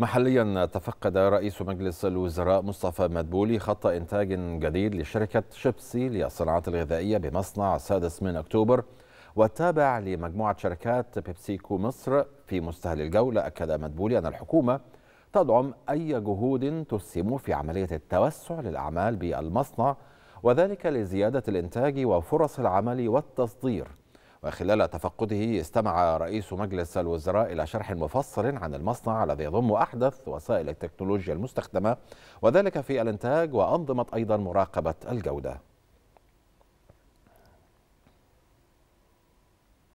محليا تفقد رئيس مجلس الوزراء مصطفى مدبولي خط إنتاج جديد لشركة شيبسي للصناعات الغذائية بمصنع السادس من أكتوبر والتابع لمجموعة شركات بيبسيكو مصر في مستهل الجولة أكد مدبولي أن الحكومة تدعم أي جهود تسهم في عملية التوسع للأعمال بالمصنع وذلك لزيادة الإنتاج وفرص العمل والتصدير وخلال تفقده استمع رئيس مجلس الوزراء إلى شرح مفصل عن المصنع الذي يضم أحدث وسائل التكنولوجيا المستخدمة وذلك في الإنتاج وأنظمة أيضا مراقبة الجودة